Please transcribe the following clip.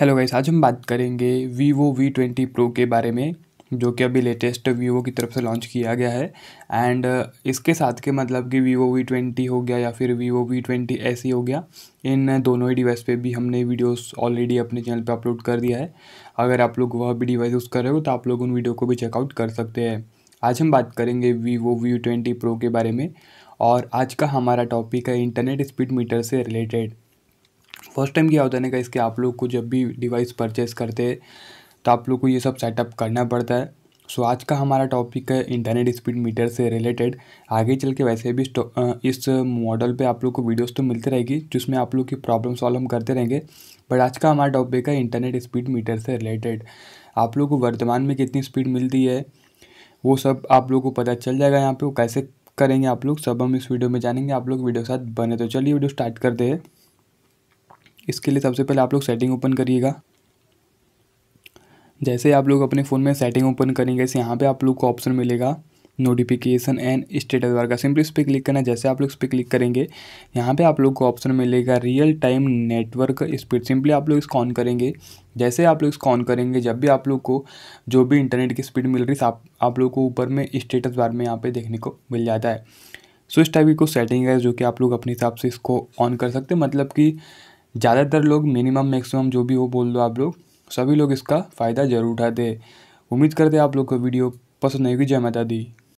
hello guys आज हम बात करेंगे वीवो वी ट्वेंटी प्रो के बारे में जो कि अभी लेटेस्ट वीवो की तरफ से लॉन्च किया गया है एंड uh, इसके साथ के मतलब कि वीवो वी ट्वेंटी हो गया या फिर वीवो वी ट्वेंटी एस हो गया इन दोनों ही डिवाइस पे भी हमने वीडियोस ऑलरेडी अपने चैनल पे अपलोड कर दिया है अगर आप लोग वह भी डिवाइस यूज़ कर रहे हो तो आप लोग उन वीडियो को भी चेकआउट कर सकते हैं आज हम बात करेंगे वीवो वी ट्वेंटी प्रो के बारे में और आज का हमारा टॉपिक है इंटरनेट स्पीड मीटर से रिलेटेड फर्स्ट टाइम क्या होता है ना इसके आप लोग को जब भी डिवाइस परचेस करते हैं तो आप लोग को ये सब सेटअप करना पड़ता है सो आज का हमारा टॉपिक है इंटरनेट स्पीड मीटर से रिलेटेड आगे चल के वैसे भी इस मॉडल पे आप लोग को वीडियोस तो मिलती रहेगी जिसमें आप लोग की प्रॉब्लम सॉल्व हम करते रहेंगे बट आज का हमारा टॉपिक है इंटरनेट स्पीड मीटर से रिलेटेड आप लोग को वर्तमान में कितनी स्पीड मिलती है वो सब आप लोग को पता चल जाएगा यहाँ पर वो कैसे करेंगे आप लोग सब हम इस वीडियो में जानेंगे आप लोग वीडियो के साथ बने तो चलिए वीडियो स्टार्ट करते हैं इसके लिए सबसे पहले आप लोग सेटिंग ओपन करिएगा जैसे आप लोग अपने फ़ोन में सेटिंग ओपन करेंगे इस यहाँ पे आप लोग को ऑप्शन मिलेगा नोटिफिकेशन एंड स्टेटस बार का सिंपली इस पर क्लिक करना जैसे आप लोग इस पर क्लिक करेंगे यहाँ पे आप लोग को ऑप्शन मिलेगा real time network speed simply आप लोग इसको ऑन करेंगे जैसे आप लोग इसको ऑन करेंगे जब भी आप लोग को जो भी इंटरनेट की स्पीड मिल रही है आप, आप लोग को ऊपर में स्टेटस बार में यहाँ पर देखने को मिल जाता है सो इस टाइप की कुछ सेटिंग है जो कि आप लोग अपने हिसाब से इसको ऑन कर सकते मतलब कि ज़्यादातर लोग मिनिमम मैक्सिमम जो भी हो बोल दो आप लोग सभी लोग इसका फ़ायदा ज़रूर उठाते हैं उम्मीद करते हैं आप लोग को वीडियो पसंद आएगी जय माता दी